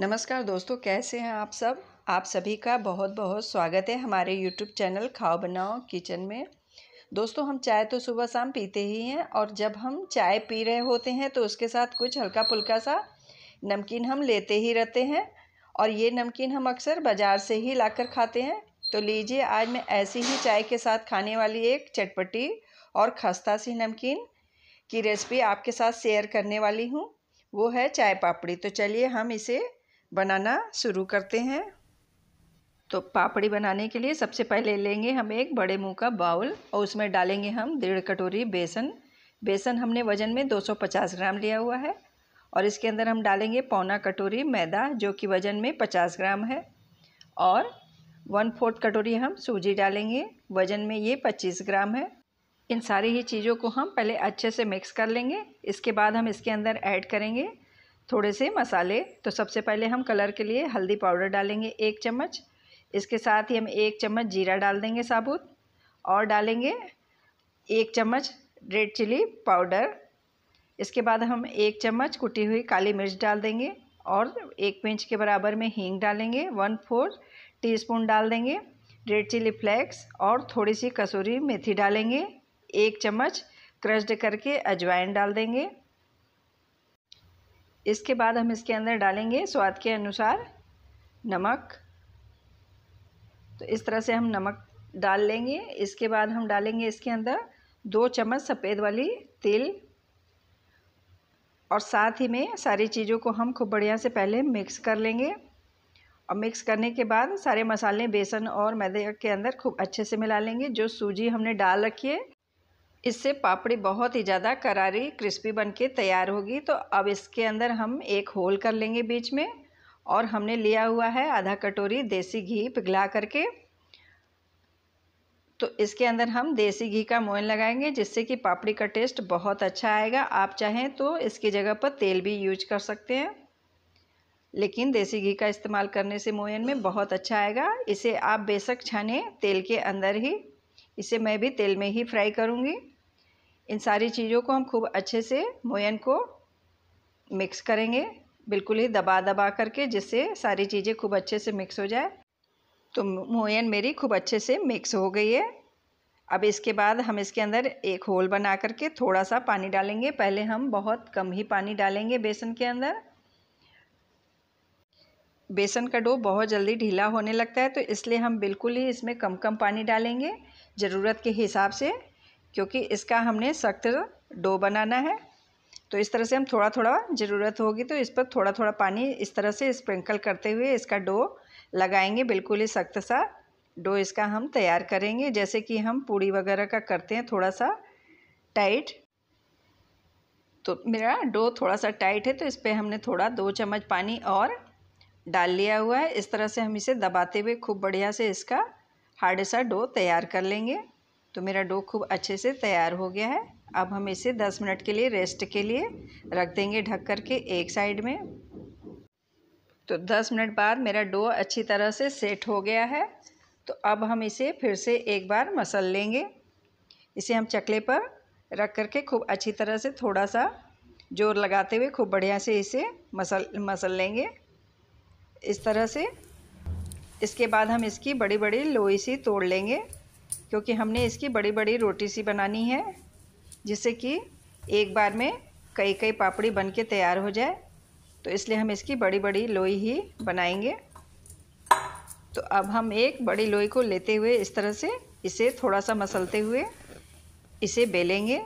नमस्कार दोस्तों कैसे हैं आप सब आप सभी का बहुत बहुत स्वागत है हमारे यूट्यूब चैनल खाओ बनाओ किचन में दोस्तों हम चाय तो सुबह शाम पीते ही हैं और जब हम चाय पी रहे होते हैं तो उसके साथ कुछ हल्का फुल्का सा नमकीन हम लेते ही रहते हैं और ये नमकीन हम अक्सर बाज़ार से ही लाकर खाते हैं तो लीजिए आज मैं ऐसी ही चाय के साथ खाने वाली एक चटपटी और खस्ता सी नमकीन की रेसिपी आपके साथ शेयर करने वाली हूँ वो है चाय पापड़ी तो चलिए हम इसे बनाना शुरू करते हैं तो पापड़ी बनाने के लिए सबसे पहले लेंगे हम एक बड़े मुंह का बाउल और उसमें डालेंगे हम डेढ़ कटोरी बेसन बेसन हमने वज़न में 250 ग्राम लिया हुआ है और इसके अंदर हम डालेंगे पौना कटोरी मैदा जो कि वज़न में 50 ग्राम है और वन फोर्थ कटोरी हम सूजी डालेंगे वज़न में ये 25 ग्राम है इन सारी ही चीज़ों को हम पहले अच्छे से मिक्स कर लेंगे इसके बाद हम इसके अंदर ऐड करेंगे थोड़े से मसाले तो सबसे पहले हम कलर के लिए हल्दी पाउडर डालेंगे एक चम्मच इसके साथ ही हम एक चम्मच जीरा डाल देंगे साबुत और डालेंगे एक चम्मच रेड चिली पाउडर इसके बाद हम एक चम्मच कुटी हुई काली मिर्च डाल देंगे और एक पिंच के बराबर में हींग डालेंगे वन फोर टीस्पून डाल देंगे रेड चिली फ्लेक्स और थोड़ी सी कसूरी मेथी डालेंगे एक चम्मच क्रश्ड करके अजवाइन डाल देंगे इसके बाद हम इसके अंदर डालेंगे स्वाद के अनुसार नमक तो इस तरह से हम नमक डाल लेंगे इसके बाद हम डालेंगे इसके अंदर दो चम्मच सफ़ेद वाली तिल और साथ ही में सारी चीज़ों को हम खूब बढ़िया से पहले मिक्स कर लेंगे और मिक्स करने के बाद सारे मसाले बेसन और मैदे के अंदर खूब अच्छे से मिला लेंगे जो सूजी हमने डाल रखी है इससे पापड़ी बहुत ही ज़्यादा करारी क्रिस्पी बन के तैयार होगी तो अब इसके अंदर हम एक होल कर लेंगे बीच में और हमने लिया हुआ है आधा कटोरी देसी घी पिघला करके तो इसके अंदर हम देसी घी का मोइन लगाएंगे जिससे कि पापड़ी का टेस्ट बहुत अच्छा आएगा आप चाहें तो इसकी जगह पर तेल भी यूज कर सकते हैं लेकिन देसी घी का इस्तेमाल करने से मोयन में बहुत अच्छा आएगा इसे आप बेशक छाने तेल के अंदर ही इसे मैं भी तेल में ही फ्राई करूँगी इन सारी चीज़ों को हम खूब अच्छे से मोयन को मिक्स करेंगे बिल्कुल ही दबा दबा करके जिससे सारी चीज़ें खूब अच्छे से मिक्स हो जाए तो मोयन मेरी खूब अच्छे से मिक्स हो गई है अब इसके बाद हम इसके अंदर एक होल बना करके थोड़ा सा पानी डालेंगे पहले हम बहुत कम ही पानी डालेंगे बेसन के अंदर बेसन का डो बहुत जल्दी ढीला होने लगता है तो इसलिए हम बिल्कुल ही इसमें कम कम पानी डालेंगे ज़रूरत के हिसाब से क्योंकि इसका हमने सख्त डो बनाना है तो इस तरह से हम थोड़ा थोड़ा ज़रूरत होगी तो इस पर थोड़ा थोड़ा पानी इस तरह से स्प्रिंकल करते हुए इसका डो लगाएंगे बिल्कुल ही सख्त सा डो इसका हम तैयार करेंगे जैसे कि हम पूड़ी वगैरह का करते हैं थोड़ा सा टाइट तो मेरा डो थोड़ा सा टाइट है तो इस पर हमने थोड़ा दो चम्मच पानी और डाल लिया हुआ है इस तरह से हम इसे दबाते हुए खूब बढ़िया से इसका हार्ड सा डो तैयार कर लेंगे तो मेरा डो खूब अच्छे से तैयार हो गया है अब हम इसे 10 मिनट के लिए रेस्ट के लिए रख देंगे ढक कर के एक साइड में तो 10 मिनट बाद मेरा डो अच्छी तरह से सेट हो गया है तो अब हम इसे फिर से एक बार मसल लेंगे इसे हम चकले पर रख करके खूब अच्छी तरह से थोड़ा सा जोर लगाते हुए खूब बढ़िया से इसे मसल मसल लेंगे इस तरह से इसके बाद हम इसकी बड़ी बड़ी लोई सी तोड़ लेंगे क्योंकि हमने इसकी बड़ी बड़ी रोटी सी बनानी है जिससे कि एक बार में कई कई पापड़ी बन के तैयार हो जाए तो इसलिए हम इसकी बड़ी बड़ी लोई ही बनाएंगे तो अब हम एक बड़ी लोई को लेते हुए इस तरह से इसे थोड़ा सा मसलते हुए इसे बेलेंगे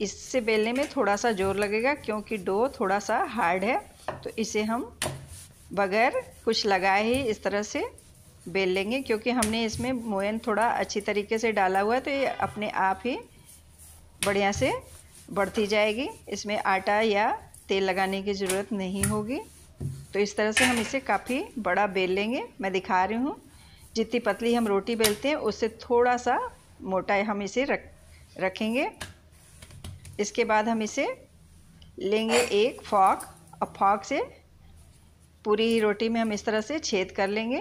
इससे बेलने में थोड़ा सा जोर लगेगा क्योंकि डो थोड़ा सा हार्ड है तो इसे हम बगैर कुछ लगाए ही इस तरह से बेल लेंगे क्योंकि हमने इसमें मोयन थोड़ा अच्छी तरीके से डाला हुआ है तो ये अपने आप ही बढ़िया से बढ़ती जाएगी इसमें आटा या तेल लगाने की ज़रूरत नहीं होगी तो इस तरह से हम इसे काफ़ी बड़ा बेल लेंगे मैं दिखा रही हूँ जितनी पतली हम रोटी बेलते हैं उससे थोड़ा सा मोटा हम इसे रख रखेंगे इसके बाद हम इसे लेंगे एक फॉक और फॉक से पूरी रोटी में हम इस तरह से छेद कर लेंगे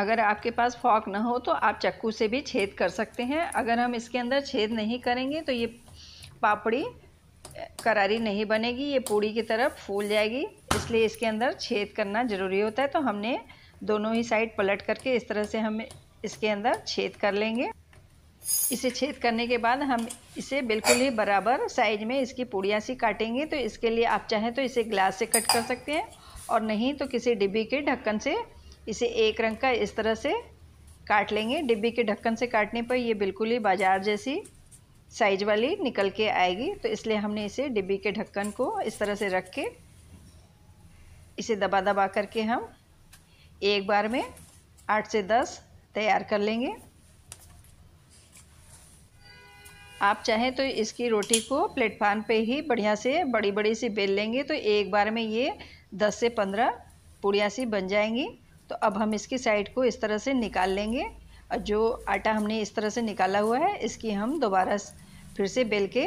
अगर आपके पास फॉक ना हो तो आप चक्कू से भी छेद कर सकते हैं अगर हम इसके अंदर छेद नहीं करेंगे तो ये पापड़ी करारी नहीं बनेगी ये पूड़ी की तरफ फूल जाएगी इसलिए इसके अंदर छेद करना ज़रूरी होता है तो हमने दोनों ही साइड पलट करके इस तरह से हम इसके अंदर छेद कर लेंगे इसे छेद करने के बाद हम इसे बिल्कुल ही बराबर साइज में इसकी पूड़ियाँ सी काटेंगे तो इसके लिए आप चाहें तो इसे ग्लास से कट कर सकते हैं और नहीं तो किसी डिब्बी के ढक्कन से इसे एक रंग का इस तरह से काट लेंगे डिब्बी के ढक्कन से काटने पर ये बिल्कुल ही बाजार जैसी साइज वाली निकल के आएगी तो इसलिए हमने इसे डिब्बी के ढक्कन को इस तरह से रख के इसे दबा दबा करके हम एक बार में आठ से दस तैयार कर लेंगे आप चाहें तो इसकी रोटी को प्लेटफार्म पे ही बढ़िया से बड़ी बड़ी सी बेल लेंगे तो एक बार में ये दस से पंद्रह पूड़िया सी बन जाएंगी तो अब हम इसकी साइड को इस तरह से निकाल लेंगे और जो आटा हमने इस तरह से निकाला हुआ है इसकी हम दोबारा फिर से बेल के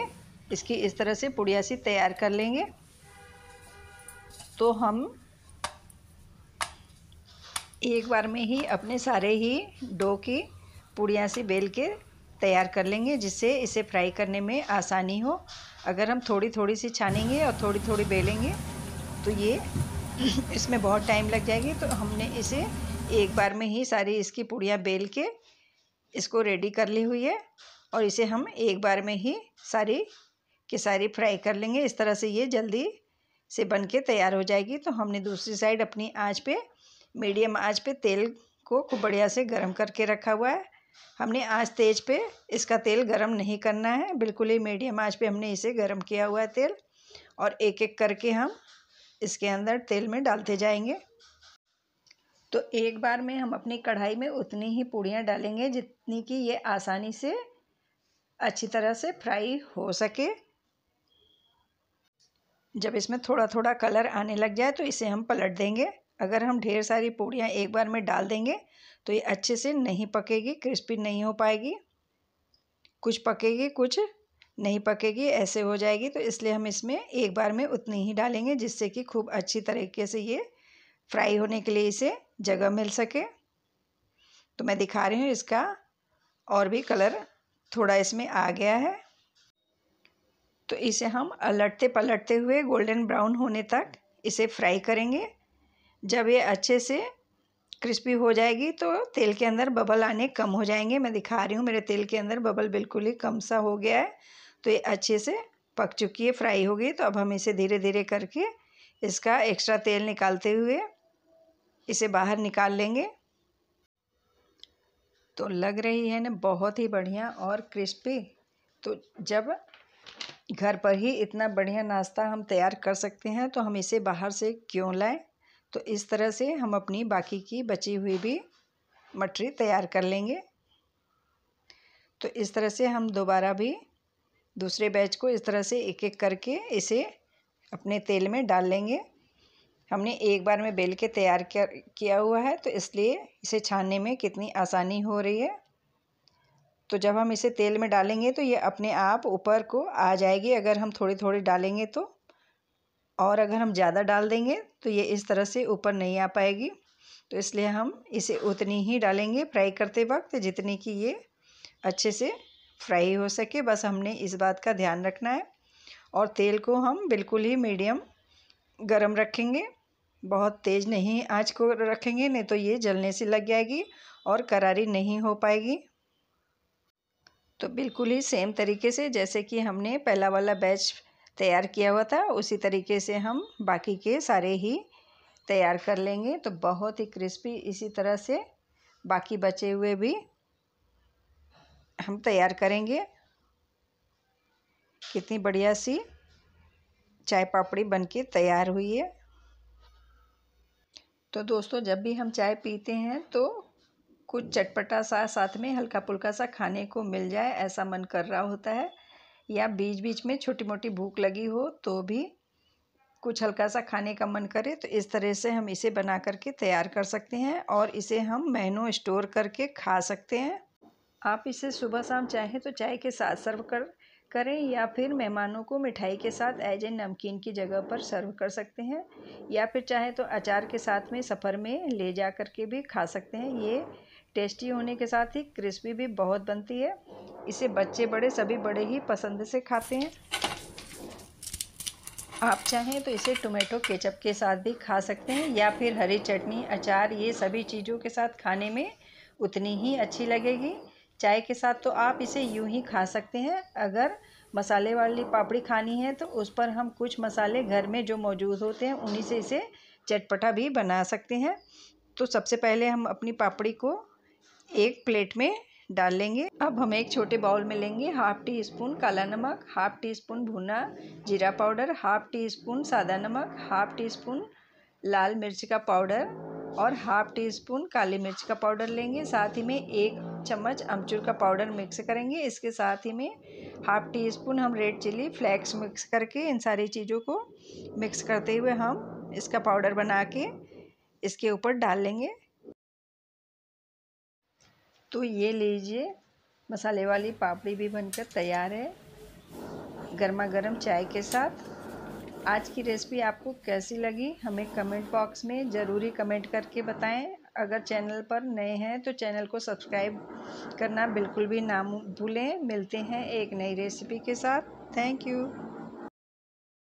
इसकी इस तरह से पुड़िया सी तैयार कर लेंगे तो हम एक बार में ही अपने सारे ही डो की पुड़िया से बेल के तैयार कर लेंगे जिससे इसे फ्राई करने में आसानी हो अगर हम थोड़ी थोड़ी सी छानेंगे और थोड़ी थोड़ी बेलेंगे तो ये इसमें बहुत टाइम लग जाएगी तो हमने इसे एक बार में ही सारी इसकी पूड़ियाँ बेल के इसको रेडी कर ली हुई है और इसे हम एक बार में ही सारी की सारी फ्राई कर लेंगे इस तरह से ये जल्दी से बन के तैयार हो जाएगी तो हमने दूसरी साइड अपनी आँच पे मीडियम आँच पे तेल को खूब बढ़िया से गर्म करके रखा हुआ है हमने आज तेज पे इसका तेल गरम नहीं करना है बिल्कुल ही मीडियम आँच पे हमने इसे गरम किया हुआ है तेल और एक एक करके हम इसके अंदर तेल में डालते जाएंगे तो एक बार में हम अपनी कढ़ाई में उतनी ही पूड़ियाँ डालेंगे जितनी कि ये आसानी से अच्छी तरह से फ्राई हो सके जब इसमें थोड़ा थोड़ा कलर आने लग जाए तो इसे हम पलट देंगे अगर हम ढेर सारी पूड़ियाँ एक बार में डाल देंगे तो ये अच्छे से नहीं पकेगी क्रिस्पी नहीं हो पाएगी कुछ पकेगी कुछ नहीं पकेगी ऐसे हो जाएगी तो इसलिए हम इसमें एक बार में उतनी ही डालेंगे जिससे कि खूब अच्छी तरीके से ये फ्राई होने के लिए इसे जगह मिल सके तो मैं दिखा रही हूँ इसका और भी कलर थोड़ा इसमें आ गया है तो इसे हम अलटते पलटते हुए गोल्डन ब्राउन होने तक इसे फ्राई करेंगे जब ये अच्छे से क्रिस्पी हो जाएगी तो तेल के अंदर बबल आने कम हो जाएंगे मैं दिखा रही हूँ मेरे तेल के अंदर बबल बिल्कुल ही कम सा हो गया है तो ये अच्छे से पक चुकी है फ्राई हो गई तो अब हम इसे धीरे धीरे करके इसका एक्स्ट्रा तेल निकालते हुए इसे बाहर निकाल लेंगे तो लग रही है ना बहुत ही बढ़िया और क्रिस्पी तो जब घर पर ही इतना बढ़िया नाश्ता हम तैयार कर सकते हैं तो हम इसे बाहर से क्यों लाएं तो इस तरह से हम अपनी बाकी की बची हुई भी मटरी तैयार कर लेंगे तो इस तरह से हम दोबारा भी दूसरे बैच को इस तरह से एक एक करके इसे अपने तेल में डाल लेंगे हमने एक बार में बेल के तैयार किया हुआ है तो इसलिए इसे छानने में कितनी आसानी हो रही है तो जब हम इसे तेल में डालेंगे तो ये अपने आप ऊपर को आ जाएगी अगर हम थोड़ी थोड़ी डालेंगे तो और अगर हम ज़्यादा डाल देंगे तो ये इस तरह से ऊपर नहीं आ पाएगी तो इसलिए हम इसे उतनी ही डालेंगे फ्राई करते वक्त जितनी कि ये अच्छे से फ्राई हो सके बस हमने इस बात का ध्यान रखना है और तेल को हम बिल्कुल ही मीडियम गरम रखेंगे बहुत तेज़ नहीं आँच को रखेंगे नहीं तो ये जलने से लग जाएगी और करारी नहीं हो पाएगी तो बिल्कुल ही सेम तरीके से जैसे कि हमने पहला वाला बैच तैयार किया हुआ था उसी तरीके से हम बाकी के सारे ही तैयार कर लेंगे तो बहुत ही क्रिस्पी इसी तरह से बाकी बचे हुए भी हम तैयार करेंगे कितनी बढ़िया सी चाय पापड़ी बनके तैयार हुई है तो दोस्तों जब भी हम चाय पीते हैं तो कुछ चटपटा सा साथ में हल्का पुल्का सा खाने को मिल जाए ऐसा मन कर रहा होता है या बीच बीच में छोटी मोटी भूख लगी हो तो भी कुछ हल्का सा खाने का मन करे तो इस तरह से हम इसे बना करके तैयार कर सकते हैं और इसे हम महीनों स्टोर करके खा सकते हैं आप इसे सुबह शाम चाहें तो चाय के साथ सर्व कर करें या फिर मेहमानों को मिठाई के साथ एज ए नमकीन की जगह पर सर्व कर सकते हैं या फिर चाहें तो अचार के साथ में सफ़र में ले जा कर के भी खा सकते हैं ये टेस्टी होने के साथ ही क्रिस्पी भी बहुत बनती है इसे बच्चे बड़े सभी बड़े ही पसंद से खाते हैं आप चाहें तो इसे टोमेटो केचप के साथ भी खा सकते हैं या फिर हरी चटनी अचार ये सभी चीज़ों के साथ खाने में उतनी ही अच्छी लगेगी चाय के साथ तो आप इसे यूं ही खा सकते हैं अगर मसाले वाली पापड़ी खानी है तो उस पर हम कुछ मसाले घर में जो मौजूद होते हैं उन्हीं से इसे चटपटा भी बना सकते हैं तो सबसे पहले हम अपनी पापड़ी को एक प्लेट में डाल लेंगे अब हम एक छोटे बाउल में लेंगे हाफ टी स्पून काला नमक हाफ टी स्पून भुना जीरा पाउडर हाफ टी स्पून सादा नमक हाफ टी स्पून लाल मिर्च का पाउडर और हाफ टी स्पून काली मिर्च का पाउडर लेंगे साथ ही में एक चम्मच अमचूर का पाउडर मिक्स करेंगे इसके साथ ही में हाफ टी स्पून हम रेड चिली फ्लेक्स मिक्स करके इन सारी चीज़ों को मिक्स करते हुए हम इसका पाउडर बना के इसके ऊपर डाल लेंगे तो ये लीजिए मसाले वाली पापड़ी भी बनकर तैयार है गर्मा गर्म चाय के साथ आज की रेसिपी आपको कैसी लगी हमें कमेंट बॉक्स में ज़रूरी कमेंट करके बताएं अगर चैनल पर नए हैं तो चैनल को सब्सक्राइब करना बिल्कुल भी ना भूलें मिलते हैं एक नई रेसिपी के साथ थैंक यू